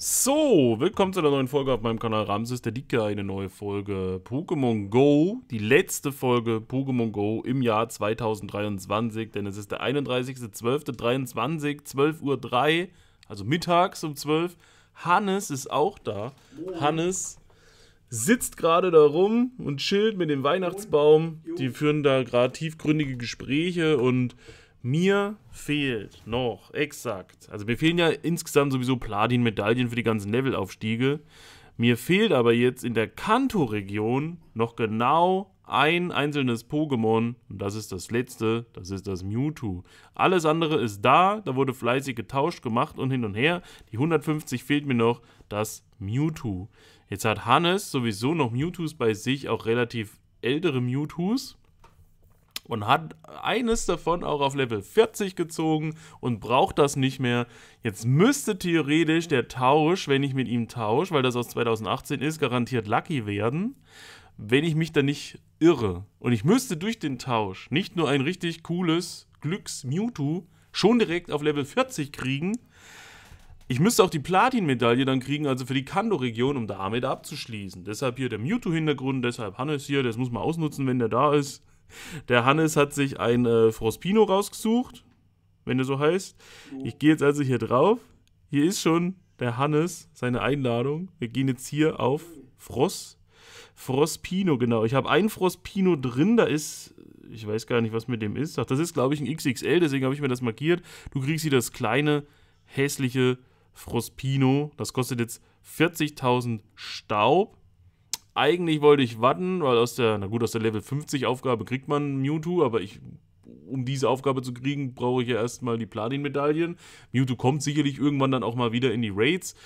So, willkommen zu einer neuen Folge auf meinem Kanal Ramses der Dicke, eine neue Folge Pokémon Go, die letzte Folge Pokémon Go im Jahr 2023, denn es ist der 31.12.23, 12.03 Uhr, also mittags um 12 Hannes ist auch da. Hannes sitzt gerade da rum und chillt mit dem Weihnachtsbaum. Die führen da gerade tiefgründige Gespräche und mir fehlt noch, exakt. Also mir fehlen ja insgesamt sowieso Platin-Medaillen für die ganzen Levelaufstiege. Mir fehlt aber jetzt in der Kanto-Region noch genau ein einzelnes Pokémon. Und das ist das letzte, das ist das Mewtwo. Alles andere ist da, da wurde fleißig getauscht, gemacht und hin und her. Die 150 fehlt mir noch, das Mewtwo. Jetzt hat Hannes sowieso noch Mewtwo's bei sich, auch relativ ältere Mewtwo's und hat eines davon auch auf Level 40 gezogen und braucht das nicht mehr. Jetzt müsste theoretisch der Tausch, wenn ich mit ihm tausche, weil das aus 2018 ist, garantiert Lucky werden, wenn ich mich da nicht irre. Und ich müsste durch den Tausch nicht nur ein richtig cooles Glücks-Mewtwo schon direkt auf Level 40 kriegen, ich müsste auch die Platin-Medaille dann kriegen, also für die kando region um damit abzuschließen. Deshalb hier der Mewtwo-Hintergrund, deshalb Hannes hier, das muss man ausnutzen, wenn der da ist. Der Hannes hat sich ein äh, Frospino rausgesucht, wenn der so heißt. Uh. Ich gehe jetzt also hier drauf. Hier ist schon der Hannes, seine Einladung. Wir gehen jetzt hier auf Frost. Frospino, genau. Ich habe einen Frospino drin, da ist, ich weiß gar nicht, was mit dem ist. Ach, das ist, glaube ich, ein XXL, deswegen habe ich mir das markiert. Du kriegst hier das kleine, hässliche Frospino. Das kostet jetzt 40.000 Staub. Eigentlich wollte ich warten, weil aus der, na gut, aus der Level 50 Aufgabe kriegt man Mewtwo, aber ich, um diese Aufgabe zu kriegen, brauche ich ja erstmal die Platin-Medaillen. Mewtwo kommt sicherlich irgendwann dann auch mal wieder in die Raids,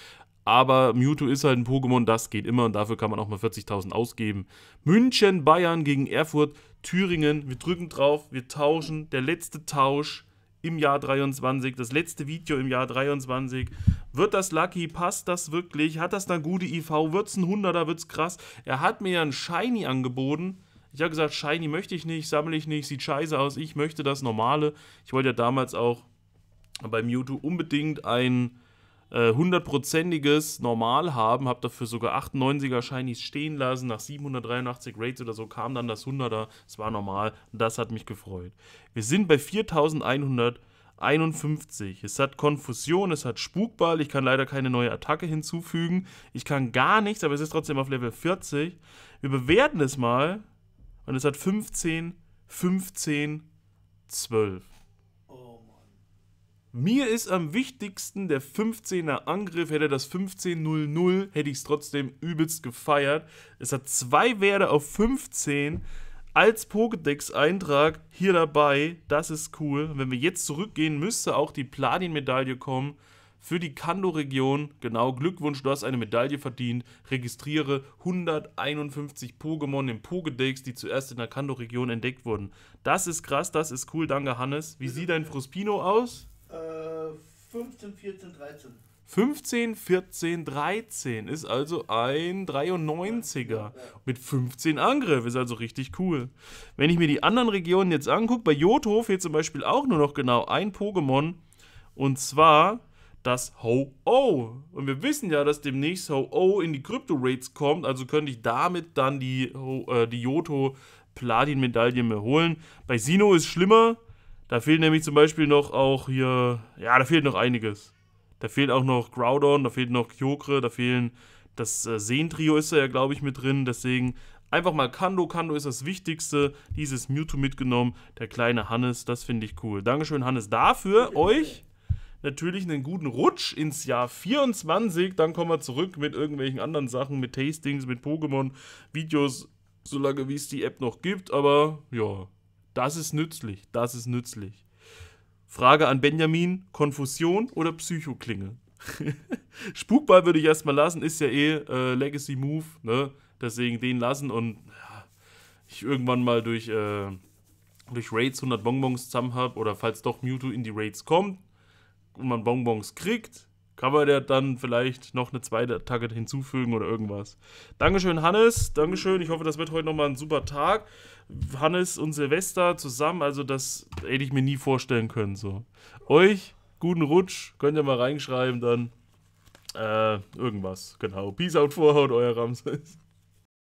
aber Mewtwo ist halt ein Pokémon, das geht immer und dafür kann man auch mal 40.000 ausgeben. München, Bayern gegen Erfurt, Thüringen. Wir drücken drauf, wir tauschen. Der letzte Tausch im Jahr 23, das letzte Video im Jahr 23. Wird das lucky? Passt das wirklich? Hat das eine gute IV? Wird es ein 100er? Wird es krass? Er hat mir ja ein Shiny angeboten. Ich habe gesagt, Shiny möchte ich nicht, sammle ich nicht, sieht scheiße aus. Ich möchte das Normale. Ich wollte ja damals auch bei Mewtwo unbedingt ein äh, hundertprozentiges äh, Normal haben, habe dafür sogar 98er Shinies stehen lassen. Nach 783 Raids oder so kam dann das 100er. Es war normal. Das hat mich gefreut. Wir sind bei 4151. Es hat Konfusion, es hat Spukball. Ich kann leider keine neue Attacke hinzufügen. Ich kann gar nichts, aber es ist trotzdem auf Level 40. Wir bewerten es mal. Und es hat 15, 15, 12. Mir ist am wichtigsten der 15er Angriff. Hätte das 15-0-0, hätte ich es trotzdem übelst gefeiert. Es hat zwei Werte auf 15 als Pokédex-Eintrag hier dabei. Das ist cool. Wenn wir jetzt zurückgehen, müsste auch die Platin-Medaille kommen für die Kando-Region. Genau, Glückwunsch, du hast eine Medaille verdient. Registriere 151 Pokémon im Pokédex, die zuerst in der Kando-Region entdeckt wurden. Das ist krass, das ist cool. Danke, Hannes. Wie sieht dein Fruspino aus? 15, 14, 13. 15, 14, 13 ist also ein 93er mit 15 Angriff, ist also richtig cool. Wenn ich mir die anderen Regionen jetzt angucke, bei Joto fehlt zum Beispiel auch nur noch genau ein Pokémon und zwar das Ho-Oh. Und wir wissen ja, dass demnächst Ho-Oh in die Crypto-Rates kommt, also könnte ich damit dann die, äh, die Johto Platin-Medaille mehr holen. Bei Sino ist schlimmer, da fehlt nämlich zum Beispiel noch auch hier, ja, da fehlt noch einiges. Da fehlt auch noch Groudon, da fehlt noch Kyokre, da fehlen das äh, seen ist da ja, glaube ich, mit drin. Deswegen einfach mal Kando. Kando ist das Wichtigste. Dieses Mewtwo mitgenommen. Der kleine Hannes, das finde ich cool. Dankeschön, Hannes, dafür. Euch natürlich einen guten Rutsch ins Jahr 24. Dann kommen wir zurück mit irgendwelchen anderen Sachen, mit Tastings, mit Pokémon, Videos, solange wie es die App noch gibt. Aber ja, das ist nützlich, das ist nützlich. Frage an Benjamin: Konfusion oder Psychoklinge? Spukball würde ich erstmal lassen, ist ja eh äh, Legacy Move, ne? Deswegen den lassen und ja, ich irgendwann mal durch, äh, durch Raids 100 Bonbons zusammen habe oder falls doch Mewtwo in die Raids kommt und man Bonbons kriegt, kann man ja dann vielleicht noch eine zweite Attacke hinzufügen oder irgendwas. Dankeschön, Hannes. Dankeschön. Ich hoffe, das wird heute nochmal ein super Tag. Hannes und Silvester zusammen, also das hätte ich mir nie vorstellen können. So. Euch, guten Rutsch. Könnt ihr mal reinschreiben dann. Äh, irgendwas. Genau. Peace out, Vorhaut, euer Ramses.